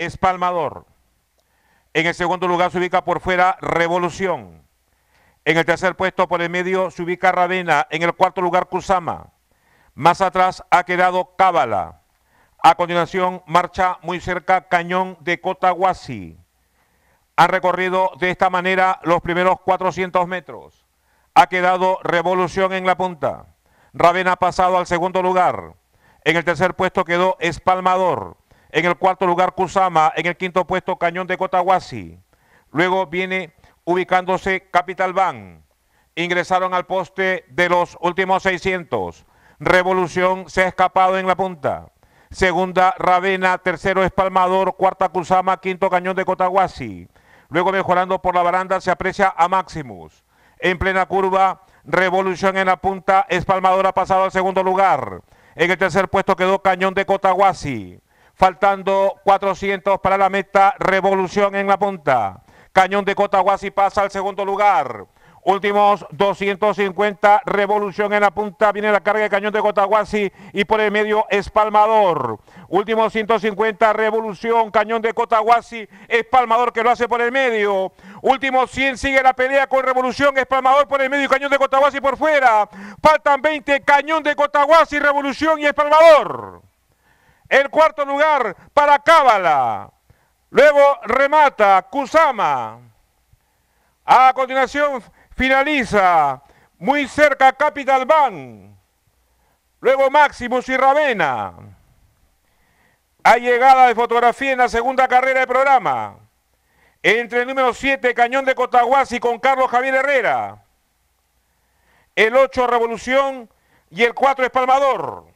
Espalmador. En el segundo lugar se ubica por fuera Revolución. En el tercer puesto por el medio se ubica Ravena. En el cuarto lugar Kusama. Más atrás ha quedado Cábala. A continuación marcha muy cerca Cañón de Cotahuasi. Han recorrido de esta manera los primeros 400 metros. Ha quedado Revolución en la punta. Ravena ha pasado al segundo lugar. En el tercer puesto quedó Espalmador. En el cuarto lugar, Kusama. En el quinto puesto, Cañón de Cotahuasi. Luego viene ubicándose Capital Bank. Ingresaron al poste de los últimos 600. Revolución se ha escapado en la punta. Segunda, Ravena. Tercero, Espalmador. Cuarta, Kusama. Quinto, Cañón de Cotahuasi. Luego mejorando por la baranda se aprecia a Maximus. En plena curva, Revolución en la punta. Espalmador ha pasado al segundo lugar. En el tercer puesto quedó Cañón de Cotahuasi. Faltando 400 para la meta, revolución en la punta. Cañón de Cotahuasi pasa al segundo lugar. Últimos 250, revolución en la punta, viene la carga de cañón de Cotahuasi y por el medio Espalmador. Últimos 150, revolución, cañón de Cotahuasi, Espalmador que lo hace por el medio. Últimos 100, sigue la pelea con revolución, Espalmador por el medio y cañón de Cotahuasi por fuera. Faltan 20, cañón de Cotahuasi, revolución y Espalmador. El cuarto lugar para Cábala. Luego remata Kusama. A continuación finaliza muy cerca Capital Bank. Luego Maximus y Ravena. Hay llegada de fotografía en la segunda carrera de programa. Entre el número 7, Cañón de Cotahuasi con Carlos Javier Herrera. El 8, Revolución. Y el 4, Espalmador.